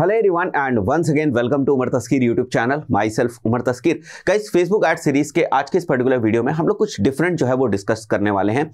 Hello everyone and once again welcome to Umar Taskeer YouTube channel myself Umar Taskeer इस Facebook add series के आज के इस पर्टिकुलर वीडियो में हम लोग कुछ डिफरेंट जो है वो डिस्कस करने वाले हैं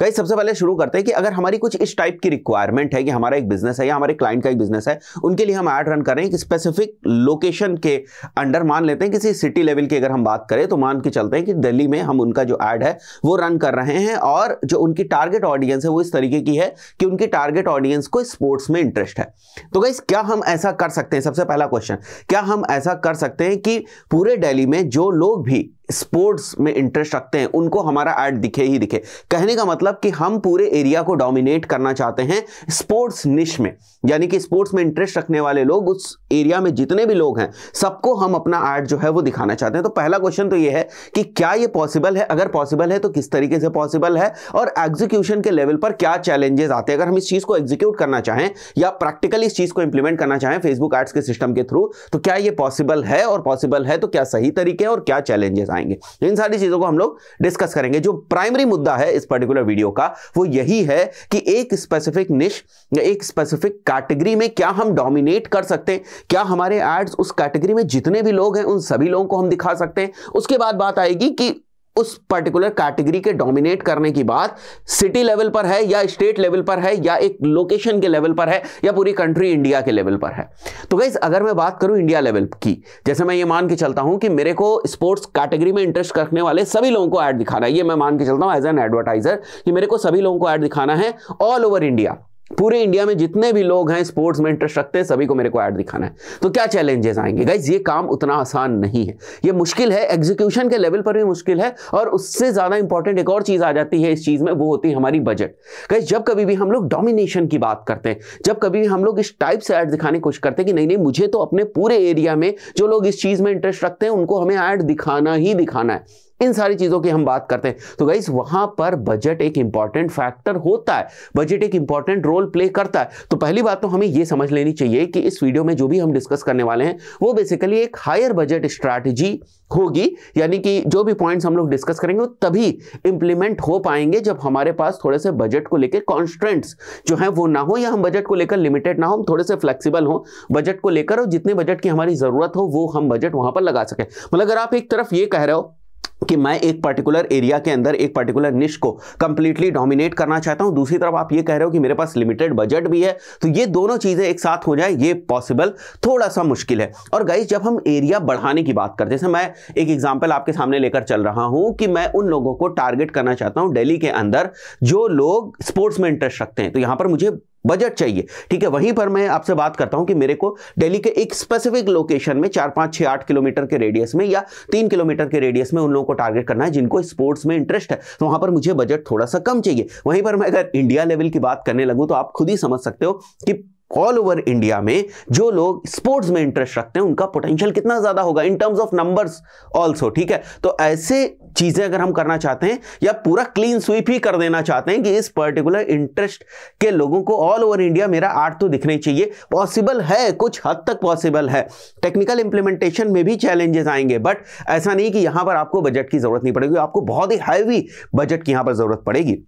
कई सबसे पहले शुरू करते हैं कि अगर हमारी कुछ इस टाइप की रिक्वायरमेंट है कि हमारा एक बिजनेस है या हमारे क्लाइंट का एक बिजनेस है उनके लिए हम ऐड रन कर रहे हैं एक स्पेसिफिक लोकेशन के अंडर मान लेते हैं किसी सिटी लेवल की अगर हम बात करें तो मान के चलते हैं कि दिल्ली में हम उनका जो ऐड है वो रन कर रहे हैं और जो उनकी टारगेट ऑडियंस है वो इस तरीके की है कि उनकी टारगेट ऑडियंस को स्पोर्ट्स में इंटरेस्ट है तो गाइस क्या हम ऐसा ऐसा कर सकते हैं सबसे पहला क्वेश्चन क्या हम ऐसा कर सकते हैं कि पूरे दिल्ली में जो लोग भी स्पोर्ट्स में इंटरेस्ट रखते हैं उनको हमारा ऐड दिखे ही दिखे कहने का मतलब कि हम पूरे एरिया को डोमिनेट करना चाहते हैं स्पोर्ट्स निश में यानी कि स्पोर्ट्स में इंटरेस्ट रखने वाले लोग उस एरिया में जितने भी लोग हैं सबको हम अपना ऐड जो है वो दिखाना चाहते हैं तो पहला क्वेश्चन तो ये है कि क्या ये पॉसिबल है अगर पॉसिबल है तो किस तरीके से पॉसिबल है और एग्जीक्यूशन के लेवल पर क्या चैलेंजेस आते हैं अगर हम इस चीज़ को एग्जीक्यूट करना चाहें या प्रैक्टिकली इस चीज़ को इंप्लीमेंट करना चाहें फेसबुक एड्स के सिस्टम के थ्रू तो क्या ये पॉसिबल है और पॉसिबल है तो क्या सही तरीके और क्या चैलेंजेस आए पाएंगे तो इन सारी चीज़ों को हम लोग डिस्कस करेंगे जो प्राइमरी मुद्दा है इस पर्टिकुलर वीडियो का वो यही है कि एक स्पेसिफिक निश या एक स्पेसिफिक कैटेगरी में क्या हम डोमिनेट कर सकते हैं क्या हमारे एड्स उस कैटेगरी में जितने भी लोग हैं उन सभी लोगों को हम दिखा सकते हैं उसके बाद बात आएगी कि उस पर्टिकुलर कैटेगरी के डोमिनेट करने की बात सिटी लेवल पर है या स्टेट लेवल पर है या एक लोकेशन के लेवल पर है या पूरी कंट्री इंडिया के लेवल पर है तो गाइज अगर मैं बात करूं इंडिया लेवल की जैसे मैं ये मान के चलता हूं कि मेरे को स्पोर्ट्स कैटेगरी में इंटरेस्ट रखने वाले सभी लोगों को एड दिखाना है ये मैं मान के चलता हूं एज एन एडवर्टाइजर कि मेरे को सभी लोगों को एड दिखाना है ऑल ओवर इंडिया पूरे इंडिया में जितने भी लोग हैं स्पोर्ट्स में इंटरेस्ट रखते हैं सभी को मेरे को ऐड दिखाना है तो क्या चैलेंजेस आएंगे गाइज ये काम उतना आसान नहीं है ये मुश्किल है एग्जीक्यूशन के लेवल पर भी मुश्किल है और उससे ज़्यादा इंपॉर्टेंट एक और चीज़ आ जाती है इस चीज़ में वो होती है हमारी बजट गाइज जब कभी भी हम लोग डोमिनेशन की बात करते हैं जब कभी भी हम लोग इस टाइप से ऐड दिखाने की कोशिश करते हैं कि नहीं नहीं मुझे तो अपने पूरे एरिया में जो लोग इस चीज़ में इंटरेस्ट रखते हैं उनको हमें ऐड दिखाना ही दिखाना है इन सारी चीज़ों की हम बात करते हैं तो गाइज वहां पर बजट एक इंपॉर्टेंट फैक्टर होता है बजट एक इंपॉर्टेंट रोल प्ले करता है तो पहली बात तो हमें यह समझ लेनी चाहिए कि इस वीडियो में जो भी हम डिस्कस करने वाले हैं वो बेसिकली एक हायर बजट स्ट्रैटेजी होगी यानी कि जो भी पॉइंट्स हम लोग डिस्कस करेंगे वो तभी इंप्लीमेंट हो पाएंगे जब हमारे पास थोड़े से बजट को लेकर कॉन्स्टेंट्स जो है वो ना हो या हम बजट को लेकर लिमिटेड ना हो हम थोड़े से फ्लेक्सीबल हो बजट को लेकर और जितने बजट की हमारी ज़रूरत हो वो हम बजट वहां पर लगा सके मतलब अगर आप एक तरफ ये कह रहे हो कि मैं एक पर्टिकुलर एरिया के अंदर एक पर्टिकुलर निश को कंप्लीटली डोमिनेट करना चाहता हूं दूसरी तरफ आप ये कह रहे हो कि मेरे पास लिमिटेड बजट भी है तो ये दोनों चीज़ें एक साथ हो जाए ये पॉसिबल थोड़ा सा मुश्किल है और गाइस जब हम एरिया बढ़ाने की बात करते हैं मैं एक एग्जाम्पल आपके सामने लेकर चल रहा हूं कि मैं उन लोगों को टारगेट करना चाहता हूं डेली के अंदर जो लोग स्पोर्ट्स में इंटरेस्ट रखते हैं तो यहां पर मुझे बजट चाहिए ठीक है वहीं पर मैं आपसे बात करता हूं कि मेरे को दिल्ली के एक स्पेसिफिक लोकेशन में चार पांच छह आठ किलोमीटर के रेडियस में या तीन किलोमीटर के रेडियस में उन लोगों को टारगेट करना है जिनको स्पोर्ट्स में इंटरेस्ट है तो वहां पर मुझे बजट थोड़ा सा कम चाहिए वहीं पर मैं अगर इंडिया लेवल की बात करने लगूँ तो आप खुद ही समझ सकते हो कि ऑल ओवर इंडिया में जो लोग स्पोर्ट्स में इंटरेस्ट रखते हैं उनका पोटेंशियल कितना ज़्यादा होगा in terms of numbers also ठीक है तो ऐसे चीज़ें अगर हम करना चाहते हैं या पूरा क्लीन स्वीप ही कर देना चाहते हैं कि इस पर्टिकुलर इंटरेस्ट के लोगों को ऑल ओवर इंडिया मेरा आर्ट तो दिखना चाहिए पॉसिबल है कुछ हद तक पॉसिबल है टेक्निकल इंप्लीमेंटेशन में भी चैलेंजेस आएंगे बट ऐसा नहीं कि यहां पर आपको बजट की ज़रूरत नहीं पड़ेगी आपको बहुत ही हैवी बजट की यहाँ पर ज़रूरत पड़ेगी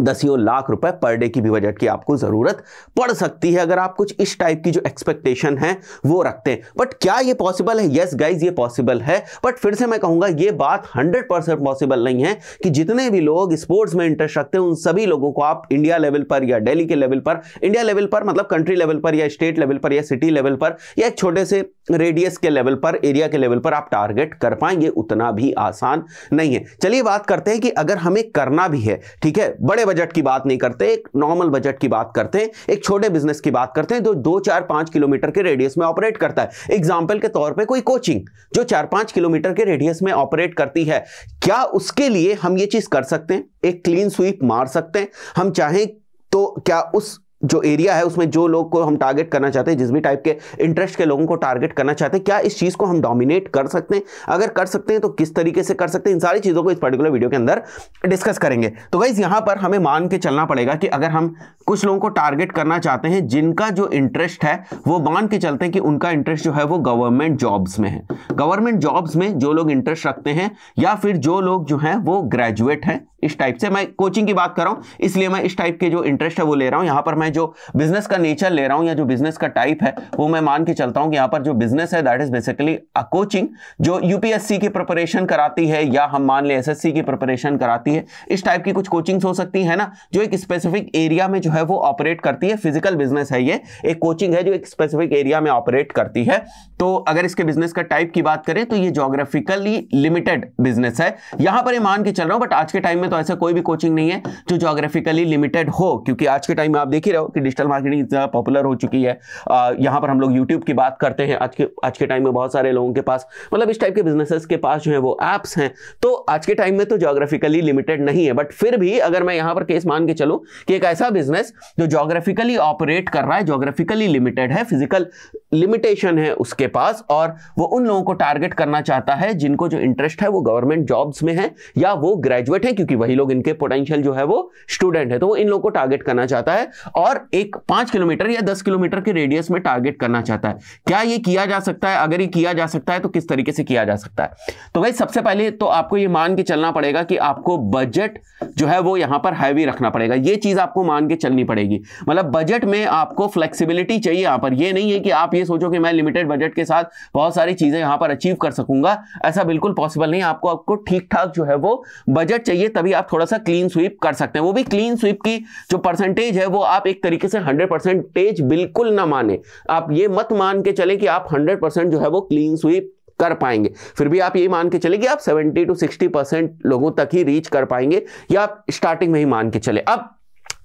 दसियों लाख रुपए पर डे की भी बजट की आपको ज़रूरत पड़ सकती है अगर आप कुछ इस टाइप की जो एक्सपेक्टेशन है वो रखते हैं बट क्या ये पॉसिबल है यस गाइस गाइज ये पॉसिबल है बट फिर से मैं कहूंगा ये बात 100 परसेंट पॉसिबल नहीं है कि जितने भी लोग स्पोर्ट्स में इंटरेस्ट रखते हैं उन सभी लोगों को आप इंडिया लेवल पर या डेली के लेवल पर इंडिया लेवल पर मतलब कंट्री लेवल पर या स्टेट लेवल पर या सिटी लेवल पर या एक छोटे से रेडियस के लेवल पर एरिया के लेवल पर आप टारगेट कर पाएंगे उतना भी आसान नहीं है चलिए बात करते हैं कि अगर हमें करना भी है ठीक है बट बड़े बजट की बात नहीं करते एक नॉर्मल बजट की बात करते हैं एक छोटे बिजनेस की बात करते हैं जो दो चार पांच किलोमीटर के रेडियस में ऑपरेट करता है एग्जाम्पल के तौर पर कोई कोचिंग जो चार पांच किलोमीटर के रेडियस में ऑपरेट करती है क्या उसके लिए हम ये चीज़ कर सकते हैं एक क्लीन स्वीप मार सकते हैं हम चाहें तो क्या उस जो एरिया है उसमें जो लोग को हम टारगेट करना चाहते हैं जिस भी टाइप के इंटरेस्ट के लोगों को टारगेट करना चाहते हैं क्या इस चीज़ को हम डोमिनेट कर सकते हैं अगर कर सकते हैं तो किस तरीके से कर सकते हैं इन सारी चीज़ों को इस पर्टिकुलर वीडियो के अंदर डिस्कस करेंगे तो गाइज यहाँ पर हमें मान के चलना पड़ेगा कि अगर हम कुछ लोगों को टारगेट करना चाहते हैं जिनका जो इंटरेस्ट है वो मान के चलते हैं कि उनका इंटरेस्ट जो है वो गवर्नमेंट जॉब्स में है गवर्नमेंट जॉब्स में जो लोग इंटरेस्ट रखते हैं या फिर जो लोग जो हैं वो ग्रेजुएट हैं इस टाइप से मैं कोचिंग की बात कर रहा हूं इसलिए मैं इस टाइप के जो इंटरेस्ट है वो ले रहा हूं यहां पर मैं जो बिजनेस का नेचर ले रहा हूं या जो बिजनेस का टाइप है वो मैं मान के चलता हूं कि यहां पर जो बिजनेस है that is basically a coaching जो यूपीएससी की प्रिपरेशन कराती है या हम मान लें एस की प्रिपरेशन कराती है इस टाइप की कुछ कोचिंग्स हो सकती है ना जो एक स्पेसिफिक एरिया में जो है वो ऑपरेट करती है फिजिकल बिजनेस है ये एक कोचिंग है जो एक स्पेसिफिक एरिया में ऑपरेट करती है तो अगर इसके बिजनेस का टाइप की बात करें तो ये जोग्राफिकली लिमिटेड बिजनेस है यहां पर ये मान के चल रहा हूं बट आज के टाइम में तो तो ऐसा कोई भी कोचिंग नहीं है जो जोग्राफिकली लिमिटेड हो क्योंकि आज के टाइम में आप देख ही रहे हो कि डिजिटल मार्केटिंग इतना पॉपुलर हो चुकी है यहाँ पर हम लोग यूट्यूब की बात करते हैं आज के आज के टाइम में बहुत सारे लोगों के पास मतलब इस टाइप के बिजनेसेस के पास जो है वो ऐप्स हैं तो आज के टाइम में तो जोग्राफिकली लिमिटेड नहीं है बट फिर भी अगर मैं यहाँ पर केस मान के चलूँ कि एक ऐसा बिजनेस जो जोग्राफिकली ऑपरेट कर रहा है जोग्राफिकली लिमिटेड है फिजिकल लिमिटेशन है उसके पास और वो उन लोगों को टारगेट करना चाहता है जिनको जो इंटरेस्ट है वो गवर्नमेंट जॉब्स में है या वो ग्रेजुएट है क्योंकि कि वही लोग इनके पोटेंशियल जो है वो स्टूडेंट है तो वो इन लोग को टारगेट करना चाहता है और एक पांच किलोमीटर या दस किलोमीटर के रेडियस में टारगेट करना चाहता है क्या ये किया जा सकता है अगर ये किया जा सकता है तो किस तरीके से किया जा सकता है तो भाई सबसे पहले तो आपको ये मान के चलना पड़ेगा कि आपको बजट जो है वो यहां पर हैवी रखना पड़ेगा ये चीज आपको मान के चलनी पड़ेगी मतलब बजट में आपको फ्लेक्सीबिलिटी चाहिए यहां पर यह नहीं है कि आप ये सोचो कि मैं लिमिटेड बजट के साथ बहुत सारी चीजें यहां पर अचीव कर सकूंगा ऐसा बिल्कुल पॉसिबल नहीं आपको आपको ठीक ठाक जो है वो बजट चाहिए तभी भी आप थोड़ा सा क्लीन स्वीप कर सकते हैं वो भी क्लीन स्वीप की जो परसेंटेज है वो आप एक तरीके से हंड्रेड परसेंटेज बिल्कुल ना माने आप ये मत मान के चले कि आप हंड्रेड परसेंट जो है वो क्लीन स्वीप कर पाएंगे फिर भी आप ये मान के चले कि आप 70 टू 60 परसेंट लोगों तक ही रीच कर पाएंगे या आप स्टार्टिंग में ही मान के चले अब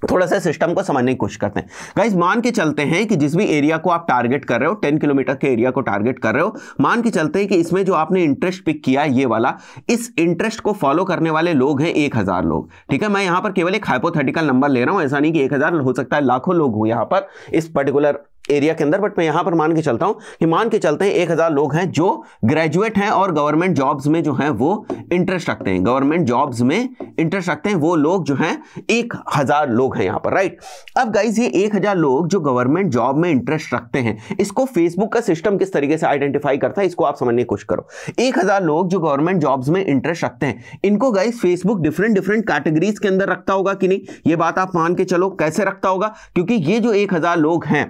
थोड़ा सा सिस्टम को समझने की कोशिश करते हैं गाइज मान के चलते हैं कि जिस भी एरिया को आप टारगेट कर रहे हो टेन किलोमीटर के एरिया को टारगेट कर रहे हो मान के चलते हैं कि इसमें जो आपने इंटरेस्ट पिक किया है ये वाला इस इंटरेस्ट को फॉलो करने वाले लोग हैं एक हज़ार लोग ठीक है मैं यहाँ पर केवल एक हाइपोथेटिकल नंबर ले रहा हूँ ऐसा नहीं कि एक हज़ार हो सकता है लाखों लोग हो यहाँ पर इस पर्टिकुलर एरिया के अंदर बट मैं यहां पर मान के चलता हूं कि मान के चलते हैं एक हजार लोग हैं जो ग्रेजुएट हैं और गवर्नमेंट जॉब्स में जो है वो इंटरेस्ट रखते हैं गवर्नमेंट जॉब्स में इंटरेस्ट रखते हैं वो लोग जो हैं एक हजार लोग हैं यहां पर राइट अब गाइज ये एक हजार लोग जो गवर्नमेंट जॉब में इंटरेस्ट रखते हैं इसको फेसबुक का सिस्टम किस तरीके से आइडेंटिफाई करता है इसको आप समझने की कोशिश करो एक हजार लोग जो गवर्नमेंट जॉब्स में इंटरेस्ट रखते हैं इनको guys Facebook different different categories के अंदर रखता होगा कि नहीं ये बात आप मान के चलो कैसे रखता होगा क्योंकि ये जो एक हजार लोग हैं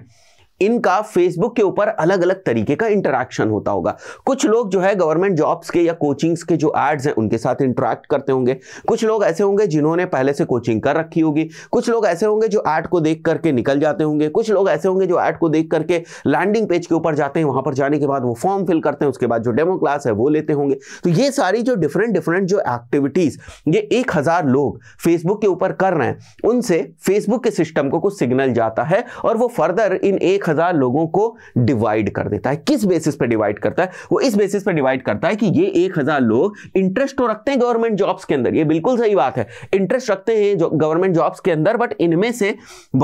इनका फेसबुक के ऊपर अलग अलग तरीके का इंटरेक्शन होता होगा कुछ लोग जो है गवर्नमेंट जॉब्स के या कोचिंग्स के जो एड्स हैं उनके साथ इंटरेक्ट करते होंगे कुछ लोग ऐसे होंगे जिन्होंने पहले से कोचिंग कर रखी होगी कुछ लोग ऐसे होंगे जो ऐड को देख करके निकल जाते होंगे कुछ लोग ऐसे होंगे जो ऐड को देख करके लैंडिंग पेज के ऊपर जाते हैं वहां पर जाने के बाद वो फॉर्म फिल करते हैं उसके बाद जो डेमो क्लास है वो लेते होंगे तो ये सारी जो डिफरेंट डिफरेंट जो एक्टिविटीज ये एक हजार लोग फेसबुक के ऊपर कर रहे हैं उनसे फेसबुक के सिस्टम को कुछ सिग्नल जाता है और वो फर्दर इन एक हजार लोगों को डिवाइड कर देता है किस बेसिस पर डिवाइड करता है वो इस बेसिस पर डिवाइड करता है कि ये एक हजार लोग इंटरेस्ट तो रखते हैं गवर्नमेंट जॉब्स के अंदर ये बिल्कुल सही बात है इंटरेस्ट रखते हैं जो गवर्नमेंट जॉब्स के अंदर बट इनमें से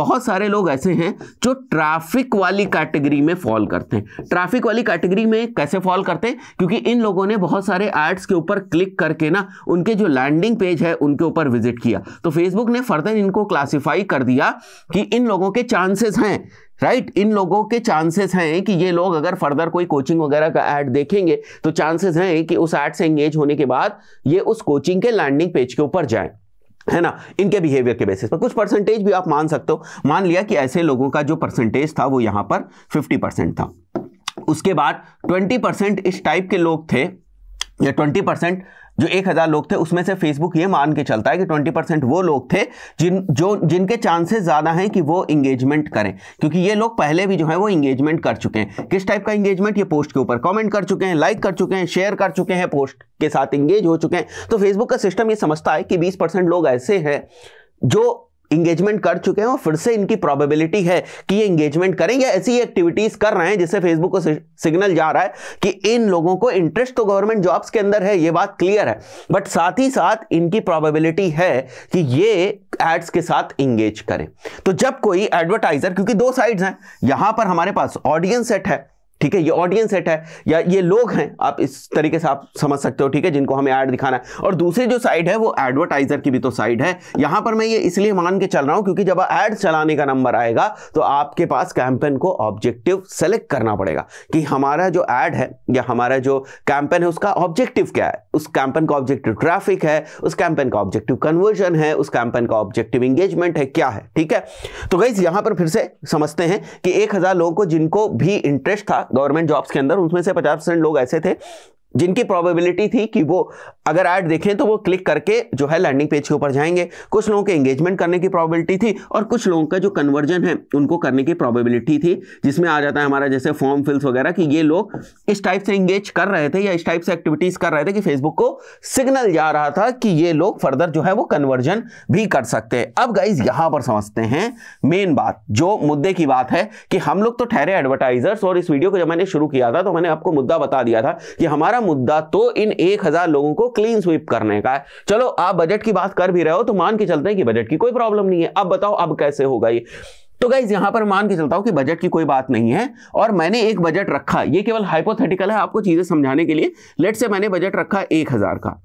बहुत सारे लोग ऐसे हैं जो ट्रैफिक वाली कैटेगरी में फॉल करते हैं ट्रैफिक वाली कैटेगरी में कैसे फॉल करते हैं क्योंकि इन लोगों ने बहुत सारे एड्स के ऊपर क्लिक करके ना उनके जो लैंडिंग पेज है उनके ऊपर विजिट किया तो फेसबुक ने फर्दर इनको क्लासीफाई कर दिया कि इन लोगों के चांसेस हैं राइट right? इन लोगों के चांसेस हैं कि ये लोग अगर फर्दर कोई कोचिंग वगैरह का ऐड देखेंगे तो चांसेस हैं कि उस ऐड से एंगेज होने के बाद ये उस कोचिंग के लैंडिंग पेज के ऊपर जाएं है ना इनके बिहेवियर के बेसिस पर कुछ परसेंटेज भी आप मान सकते हो मान लिया कि ऐसे लोगों का जो परसेंटेज था वो यहाँ पर फिफ्टी परसेंट था उसके बाद ट्वेंटी परसेंट इस टाइप के लोग थे या ट्वेंटी परसेंट जो एक हज़ार लोग थे उसमें से फेसबुक ये मान के चलता है कि ट्वेंटी परसेंट वो लोग थे जिन जो जिनके चांसेस ज़्यादा हैं कि वो इंगेजमेंट करें क्योंकि ये लोग पहले भी जो है वो इंगेजमेंट कर चुके हैं किस टाइप का इंगेजमेंट ये पोस्ट के ऊपर कमेंट कर चुके हैं लाइक कर चुके हैं शेयर कर चुके हैं पोस्ट के साथ इंगेज हो चुके हैं तो फेसबुक का सिस्टम ये समझता है कि बीस लोग ऐसे हैं जो इंगेजमेंट कर चुके हैं और फिर से इनकी प्रोबेबिलिटी है कि ये इंगेजमेंट करें या ऐसी एक्टिविटीज कर रहे हैं जिससे फेसबुक को सिग्नल जा रहा है कि इन लोगों को इंटरेस्ट तो गवर्नमेंट जॉब्स के अंदर है ये बात क्लियर है बट साथ ही साथ इनकी प्रोबेबिलिटी है कि ये एड्स के साथ इंगेज करें तो जब कोई एडवर्टाइजर क्योंकि दो साइड्स हैं यहां पर हमारे पास ऑडियंस सेट है ठीक है ये ऑडियंस सेट है या ये लोग हैं आप इस तरीके से आप समझ सकते हो ठीक है जिनको हमें ऐड दिखाना है और दूसरी जो साइड है वो एडवर्टाइजर की भी तो साइड है यहां पर मैं ये इसलिए मान के चल रहा हूं क्योंकि जब ऐड चलाने का नंबर आएगा तो आपके पास कैंपेन को ऑब्जेक्टिव सेलेक्ट करना पड़ेगा कि हमारा जो एड है या हमारा जो कैंपेन है उसका ऑब्जेक्टिव क्या है उस कैंपेन का ऑब्जेक्टिव ट्रैफिक है उस कैंपेन का ऑब्जेक्टिव कन्वर्जन है उस कैंपेन का ऑब्जेक्टिव इंगेजमेंट है क्या है ठीक है तो गई यहाँ पर फिर से समझते हैं कि एक लोगों को जिनको भी इंटरेस्ट था गवर्नमेंट जॉब्स के अंदर उसमें से पचास परसेंट लोग ऐसे थे जिनकी प्रोबेबिलिटी थी कि वो अगर ऐड देखें तो वो क्लिक करके जो है लैंडिंग पेज के ऊपर जाएंगे कुछ लोगों के एंगेजमेंट करने की प्रोबेबिलिटी थी और कुछ लोगों का जो कन्वर्जन है उनको करने की प्रोबेबिलिटी थी जिसमें आ जाता है हमारा जैसे फॉर्म फिल्स वगैरह कि ये लोग इस टाइप से एंगेज कर रहे थे या इस टाइप से एक्टिविटीज़ कर रहे थे कि फेसबुक को सिग्नल जा रहा था कि ये लोग फर्दर जो है वो कन्वर्जन भी कर सकते हैं अब गाइज यहाँ पर समझते हैं मेन बात जो मुद्दे की बात है कि हम लोग तो ठहरे एडवर्टाइजर्स और इस वीडियो को जब मैंने शुरू किया था तो मैंने आपको मुद्दा बता दिया था कि हमारा मुद्दा तो इन एक हजार लोगों को क्लीन स्वीप करने का है चलो आप बजट की बात कर भी रहे हो तो मान के चलते हैं कि बजट की कोई प्रॉब्लम नहीं है अब बताओ अब कैसे होगा ये तो गाइज यहां पर मान के चलता हूं कि बजट की कोई बात नहीं है और मैंने एक बजट रखा ये केवल हाइपोथेटिकल है आपको चीजें समझाने के लिए लेट से मैंने बजट रखा एक हजार का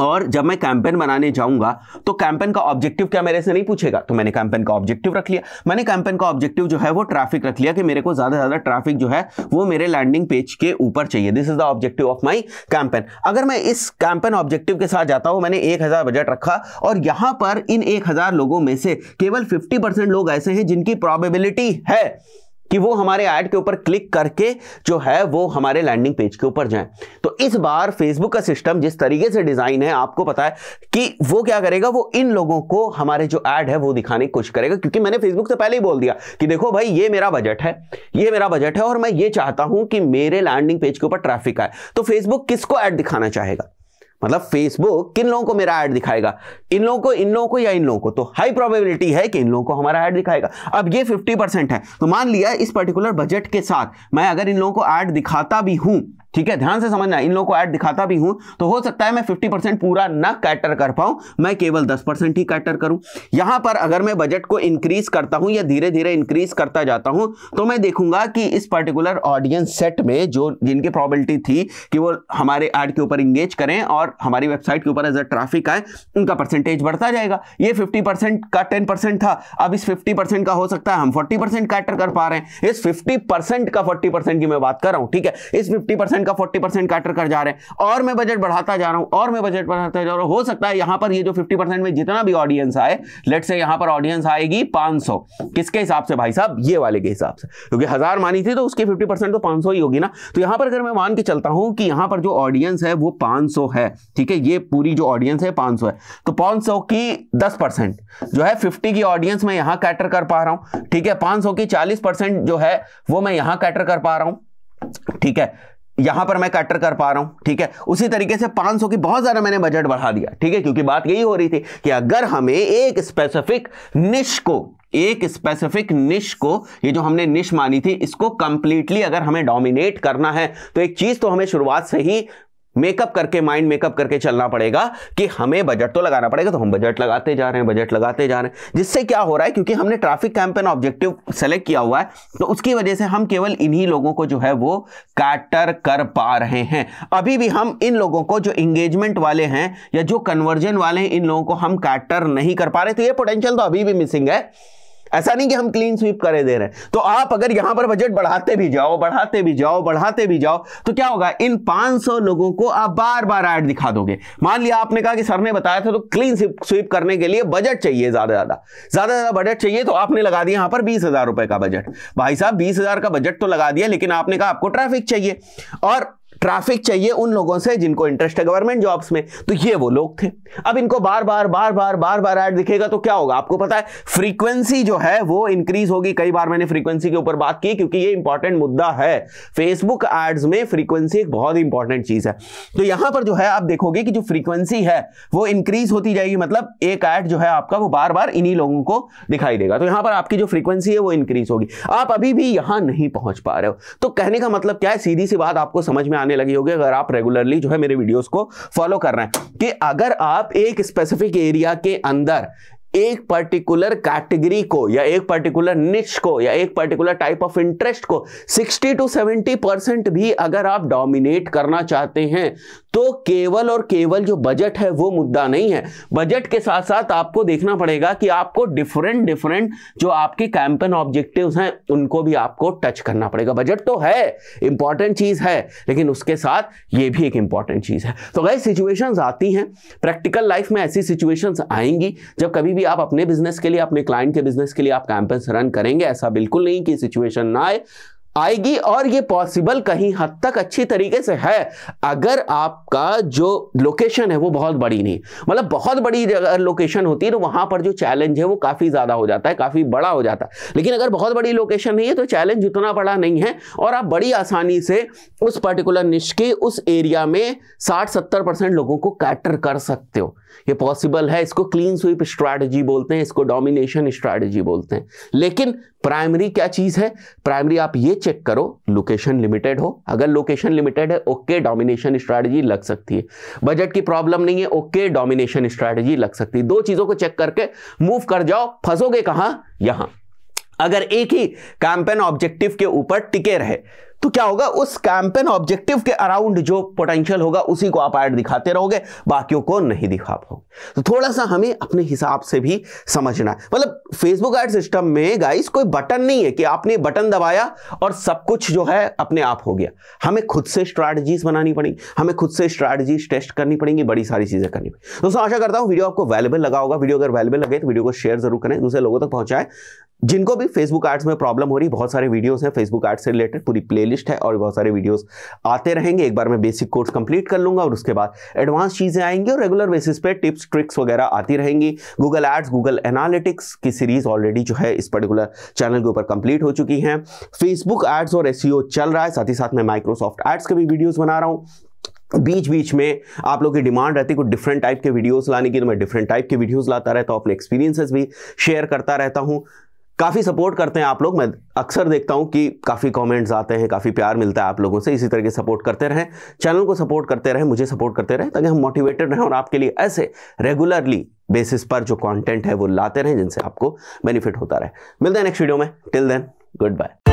और जब मैं कैंपेन बनाने जाऊंगा तो कैंपेन का ऑब्जेक्टिव क्या मेरे से नहीं पूछेगा तो मैंने कैंपेन का ऑब्जेक्टिव रख लिया मैंने कैंपेन का ऑब्जेक्टिव जो है वो ट्रैफिक रख लिया कि मेरे को ज़्यादा से ज़्यादा ट्रैफिक जो है वो मेरे लैंडिंग पेज के ऊपर चाहिए this is the objective of my campaign अगर मैं इस कैंपेन ऑब्जेक्टिव के साथ जाता हूँ मैंने एक बजट रखा और यहाँ पर इन एक लोगों में से केवल फिफ्टी लोग ऐसे हैं जिनकी प्रॉबेबिलिटी है कि वो हमारे ऐड के ऊपर क्लिक करके जो है वो हमारे लैंडिंग पेज के ऊपर जाएं तो इस बार फेसबुक का सिस्टम जिस तरीके से डिजाइन है आपको पता है कि वो क्या करेगा वो इन लोगों को हमारे जो ऐड है वो दिखाने की कोशिश करेगा क्योंकि मैंने फेसबुक से पहले ही बोल दिया कि देखो भाई ये मेरा बजट है ये मेरा बजट है और मैं ये चाहता हूं कि मेरे लैंडिंग पेज के ऊपर ट्रैफिक आए तो फेसबुक किसको ऐड दिखाना चाहेगा मतलब फेसबुक किन लोगों को मेरा ऐड दिखाएगा इन लोगों को इन लोगों को या इन लोगों को तो हाई प्रोबेबिलिटी है कि इन लोगों को हमारा ऐड दिखाएगा अब ये 50 परसेंट है तो मान लिया इस पर्टिकुलर बजट के साथ मैं अगर इन लोगों को ऐड दिखाता भी हूं ठीक है ध्यान से समझना इन लोगों को ऐड दिखाता भी हूं तो हो सकता है मैं 50 परसेंट पूरा ना कैटर कर पाऊं मैं केवल 10 परसेंट ही कैटर करूं यहां पर अगर मैं बजट को इंक्रीज करता हूं या धीरे धीरे इंक्रीज करता जाता हूं तो मैं देखूंगा कि इस पर्टिकुलर ऑडियंस सेट में जो जिनकी प्रॉबिलिटी थी कि वो हमारे ऐड के ऊपर इंगेज करें और हमारी वेबसाइट के ऊपर एज अ ट्राफिक आए उनका परसेंटेज बढ़ता जाएगा ये फिफ्टी का टेन था अब इस फिफ्टी का हो सकता है हम फोर्टी कैटर कर पा रहे हैं इस फिफ्टी का फोर्टी की मैं बात कर रहा हूं ठीक है इस फिफ्टी का फोर्टी परसेंट काटर कर जा रहे हैं और मैं बजट बढ़ाता जा रहा हूं और मैं बजट बढ़ाता जा रहा हूं हो सकता है यहां पर ये जो फिफ्टी परसेंट में जितना भी ऑडियंस आए लेट से यहां पर ऑडियंस आएगी पाँच किसके हिसाब से भाई साहब ये वाले के हिसाब से क्योंकि हज़ार मानी थी तो उसके फिफ्टी तो पांच ही होगी ना तो यहां पर अगर मैं मान के चलता हूं कि यहां पर जो ऑडियंस है वो पांच है ठीक है ये पूरी जो ऑडियंस है पांच है तो पांच की दस जो है फिफ्टी की ऑडियंस मैं यहां कैटर कर पा रहा हूं ठीक है पांच की चालीस जो है वो मैं यहां कैटर कर पा रहा हूं ठीक है यहां पर मैं कटर कर पा रहा हूं ठीक है उसी तरीके से 500 की बहुत ज्यादा मैंने बजट बढ़ा दिया ठीक है क्योंकि बात यही हो रही थी कि अगर हमें एक स्पेसिफिक निश को एक स्पेसिफिक निश को ये जो हमने निश मानी थी इसको कंप्लीटली अगर हमें डोमिनेट करना है तो एक चीज तो हमें शुरुआत से ही मेकअप करके माइंड मेकअप करके चलना पड़ेगा कि हमें बजट तो लगाना पड़ेगा तो हम बजट लगाते जा रहे हैं बजट लगाते जा रहे हैं जिससे क्या हो रहा है क्योंकि हमने ट्रैफिक कैंपेन ऑब्जेक्टिव सेलेक्ट किया हुआ है तो उसकी वजह से हम केवल इन्हीं लोगों को जो है वो कैटर कर पा रहे हैं अभी भी हम इन लोगों को जो इंगेजमेंट वाले हैं या जो कन्वर्जन वाले हैं इन लोगों को हम कैटर नहीं कर पा रहे तो ये पोटेंशियल तो अभी भी मिसिंग है ऐसा नहीं कि हम क्लीन स्वीप करे दे रहे हैं तो आप अगर यहां पर बजट बढ़ाते भी जाओ बढ़ाते भी जाओ बढ़ाते भी जाओ तो क्या होगा इन 500 लोगों को आप बार बार ऐड दिखा दोगे मान लिया आपने कहा कि सर ने बताया था तो क्लीन स्वीप करने के लिए बजट चाहिए ज्यादा ज्यादा ज्यादा ज्यादा बजट चाहिए तो आपने लगा दिया यहां पर बीस हजार रुपए का बजट भाई साहब बीस हजार का बजट तो लगा दिया लेकिन आपने कहा आपको ट्रैफिक चाहिए और ट्रैफिक चाहिए उन लोगों से जिनको इंटरेस्ट है गवर्नमेंट जॉब्स में तो ये वो लोग थे अब इनको बार बार बार बार बार बार ऐड दिखेगा तो क्या होगा आपको पता है फ्रीक्वेंसी जो है वो इंक्रीज होगी कई बार मैंने फ्रीक्वेंसी के ऊपर बात की क्योंकि ये इंपॉर्टेंट मुद्दा है फेसबुक एड्स में फ्रीक्वेंसी एक बहुत इंपॉर्टेंट चीज है तो यहां पर जो है आप देखोगे कि जो फ्रीक्वेंसी है वो इंक्रीज होती जाएगी मतलब एक एड जो है आपका वो बार बार इन्हीं लोगों को दिखाई देगा तो यहां पर आपकी जो फ्रीक्वेंसी है वो इंक्रीज होगी आप अभी भी यहां नहीं पहुंच पा रहे हो तो कहने का मतलब क्या है सीधी सी बात आपको समझ में आने लगी होगी अगर आप रेगुलरली जो है मेरे वीडियोस को फॉलो कर रहे हैं कि अगर आप एक स्पेसिफिक एरिया के अंदर एक पर्टिकुलर कैटेगरी को या एक पर्टिकुलर निच को या एक पर्टिकुलर टाइप ऑफ इंटरेस्ट को 60 टू 70 परसेंट भी अगर आप डोमिनेट करना चाहते हैं तो केवल और केवल जो बजट है वो मुद्दा नहीं है बजट के साथ साथ आपको देखना पड़ेगा कि आपको डिफरेंट डिफरेंट जो आपके कैंपेन ऑब्जेक्टिव हैं उनको भी आपको टच करना पड़ेगा बजट तो है इंपॉर्टेंट चीज है लेकिन उसके साथ ये भी एक इंपॉर्टेंट चीज है तो गई सिचुएशन आती हैं प्रैक्टिकल लाइफ में ऐसी सिचुएशन आएंगी जब कभी भी आप अपने बिजनेस के लिए अपने क्लाइंट के बिजनेस के लिए आप कैंपेन्स रन करेंगे ऐसा बिल्कुल नहीं कि सिचुएशन ना आए आएगी और ये पॉसिबल कहीं हद तक अच्छी तरीके से है अगर आपका जो लोकेशन है वो बहुत बड़ी नहीं मतलब बहुत बड़ी अगर लोकेशन होती है तो वहां पर जो चैलेंज है वो काफ़ी ज़्यादा हो जाता है काफ़ी बड़ा हो जाता है लेकिन अगर बहुत बड़ी लोकेशन नहीं है तो चैलेंज उतना बड़ा नहीं है और आप बड़ी आसानी से उस पर्टिकुलर निश के उस एरिया में साठ सत्तर परसेंट लोगों को कैटर कर सकते हो ये पॉसिबल है इसको क्लीन स्वीप स्ट्रैटेजी बोलते हैं इसको डोमिनेशन स्ट्रैटेजी बोलते हैं लेकिन प्राइमरी क्या चीज़ है प्राइमरी आप ये चेक करो लोकेशन लिमिटेड हो अगर लोकेशन लिमिटेड है ओके डोमिनेशन स्ट्रैटेजी लग सकती है बजट की प्रॉब्लम नहीं है ओके डोमिनेशन स्ट्रैटेजी लग सकती है दो चीज़ों को चेक करके मूव कर जाओ फंसोगे कहां यहां अगर एक ही कैंपेन ऑब्जेक्टिव के ऊपर टिके रहे तो क्या होगा उस कैंपेन ऑब्जेक्टिव के अराउंड जो पोटेंशियल होगा उसी को आप ऐड दिखाते रहोगे बाकियों को नहीं दिखा पाओगे तो थोड़ा सा हमें अपने हिसाब से भी समझना है मतलब फेसबुक ऐड सिस्टम में गाइस कोई बटन नहीं है कि आपने बटन दबाया और सब कुछ जो है अपने आप हो गया हमें खुद से स्ट्रैटेजीज बनानी पड़ी हमें खुद से स्ट्रैटेजीज टेस्ट करनी पड़ेंगी बड़ी सारी चीजें करनी पड़ेंगी दोस्तों आशा करता हूं वीडियो आपको अवेलेबल लगा होगा वीडियो अगर अवेलेबल लगे तो वीडियो को शेयर जरूर करें दूसरे लोगों तक पहुंचाएं जिनको भी फेसबुक एड्स में प्रॉब्लम हो रही बहुत सारे वीडियोस हैं फेसबुक एड्स से रिलेटेड पूरी प्ले प्लेलिस्ट है और बहुत सारे वीडियोस आते रहेंगे एक बार मैं बेसिक कोर्स कंप्लीट कर लूंगा और उसके बाद एडवांस चीज़ें आएंगी और रेगुलर बेसिस पे टिप्स ट्रिक्स वगैरह आती रहेंगी गूगल एड्स गूगल एनालिटिक्स की सीरीज़ ऑलरेडी जो है इस पर्टिकुलर चैनल के ऊपर कंप्लीट हो चुकी है फेसबुक एड्स और एस e चल रहा है साथ ही साथ मैं माइक्रोसॉफ्ट एड्स के भी वीडियोज़ बना रहा हूँ बीच बीच में आप लोग की डिमांड रहती है कुछ डिफरेंट टाइप के वीडियोस लाने की तो मैं डिफरेंट टाइप के वीडियोस लाता रहता हूँ अपने एक्सपीरियंसेस भी शेयर करता रहता हूँ काफ़ी सपोर्ट करते हैं आप लोग मैं अक्सर देखता हूं कि काफ़ी कमेंट्स आते हैं काफ़ी प्यार मिलता है आप लोगों से इसी तरह के सपोर्ट करते रहें चैनल को सपोर्ट करते रहें मुझे सपोर्ट करते रहें ताकि हम मोटिवेटेड रहें और आपके लिए ऐसे रेगुलरली बेसिस पर जो कंटेंट है वो लाते रहें जिनसे आपको बेनिफिट होता रहे मिलते हैं नेक्स्ट वीडियो में टिल देन गुड बाय